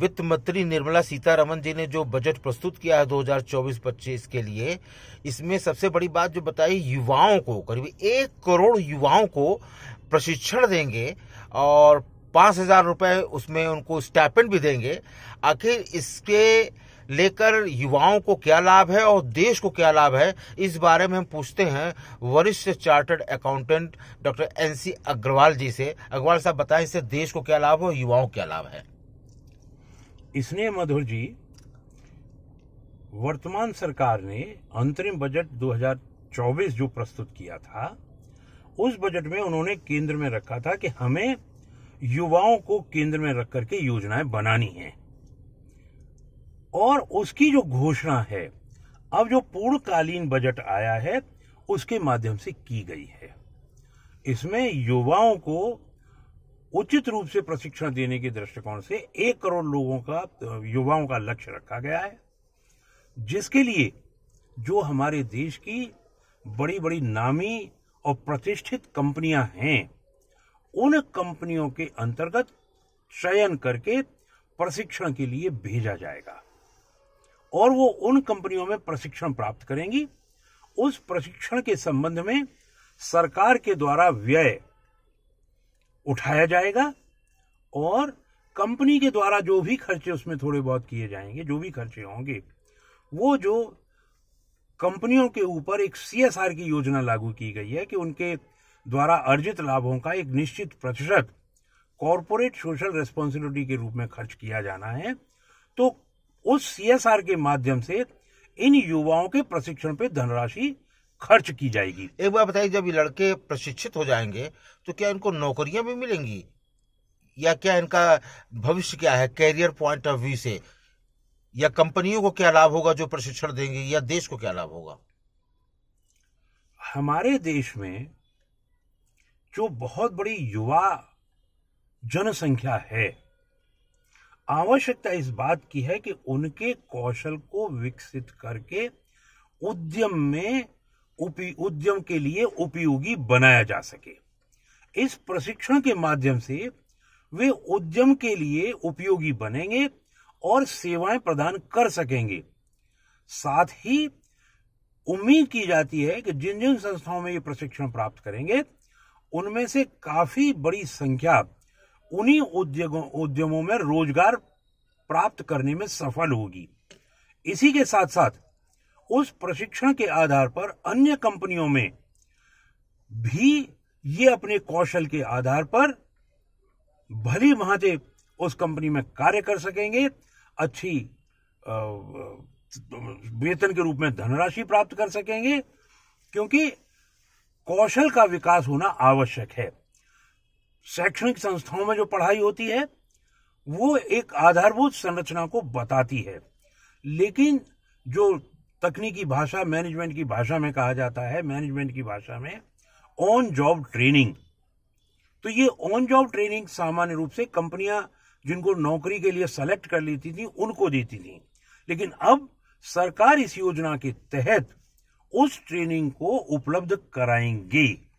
वित्त मंत्री निर्मला सीतारमन जी ने जो बजट प्रस्तुत किया है 2024-25 के लिए इसमें सबसे बड़ी बात जो बताई युवाओं को करीब एक करोड़ युवाओं को प्रशिक्षण देंगे और पांच हजार रुपए उसमें उनको स्टैपेंड भी देंगे आखिर इसके लेकर युवाओं को क्या लाभ है और देश को क्या लाभ है इस बारे में हम पूछते हैं वरिष्ठ chartered accountant doctor NC Agarwal ji से अग्रवाल साहब बताएं इससे देश को क्या लाभ है और युवाओं को क्या लाभ है इसलिए मधुर जी वर्तमान सरकार ने अंतरिम बजट 2024 जो प्रस्तुत किया था उस बजट में उन्होंने केंद्र में रखा था कि हमें युवाओं को केंद्र में रख करके योजनाएं बनानी हैं और उसकी जो घोषणा है अब जो पूर्णकालीन बजट आया है उसके माध्यम से की गई है इसमें युवाओं को उचित रूप से प्रशिक्षण देने के दृष्टिकोण से एक करोड़ लोगों का युवाओं का लक्ष्य रखा गया है जिसके लिए जो हमारे देश की बड़ी बड़ी नामी और प्रतिष्ठित कंपनियां हैं उन कंपनियों के अंतर्गत चयन करके प्रशिक्षण के लिए भेजा जाएगा और वो उन कंपनियों में प्रशिक्षण प्राप्त करेंगी उस प्रशिक्षण के संबंध में सरकार के द्वारा व्यय उठाया जाएगा और कंपनी के द्वारा जो भी खर्चे उसमें थोड़े बहुत किए जाएंगे जो भी खर्चे होंगे वो जो कंपनियों के ऊपर एक सीएसआर की योजना लागू की गई है कि उनके द्वारा अर्जित लाभों का एक निश्चित प्रतिशत कॉरपोरेट सोशल रेस्पॉन्सिबिलिटी के रूप में खर्च किया जाना है तो उस सीएसआर के माध्यम से इन युवाओं के प्रशिक्षण पे धनराशि खर्च की जाएगी एक बार बताइए जब ये लड़के प्रशिक्षित हो जाएंगे तो क्या इनको नौकरियां भी मिलेंगी या क्या इनका भविष्य क्या है कैरियर पॉइंट ऑफ व्यू से या कंपनियों को क्या लाभ होगा जो प्रशिक्षण देंगे या देश को क्या लाभ होगा हमारे देश में जो बहुत बड़ी युवा जनसंख्या है आवश्यकता इस बात की है कि उनके कौशल को विकसित करके उद्यम में उद्यम के लिए उपयोगी बनाया जा सके इस प्रशिक्षण के माध्यम से वे उद्यम के लिए उपयोगी बनेंगे और सेवाएं प्रदान कर सकेंगे साथ ही उम्मीद की जाती है कि जिन जिन संस्थाओं में ये प्रशिक्षण प्राप्त करेंगे उनमें से काफी बड़ी संख्या उन्हीं उद्योगों उद्यमों में रोजगार प्राप्त करने में सफल होगी इसी के साथ साथ उस प्रशिक्षण के आधार पर अन्य कंपनियों में भी ये अपने कौशल के आधार पर भली भांति उस कंपनी में कार्य कर सकेंगे अच्छी वेतन के रूप में धनराशि प्राप्त कर सकेंगे क्योंकि कौशल का विकास होना आवश्यक है शैक्षणिक संस्थाओं में जो पढ़ाई होती है वो एक आधारभूत संरचना को बताती है लेकिन जो तकनीकी भाषा मैनेजमेंट की भाषा में कहा जाता है मैनेजमेंट की भाषा में ऑन जॉब ट्रेनिंग तो ये ऑन जॉब ट्रेनिंग सामान्य रूप से कंपनियां जिनको नौकरी के लिए सेलेक्ट कर लेती थी उनको देती थी लेकिन अब सरकार इस योजना के तहत उस ट्रेनिंग को उपलब्ध कराएंगी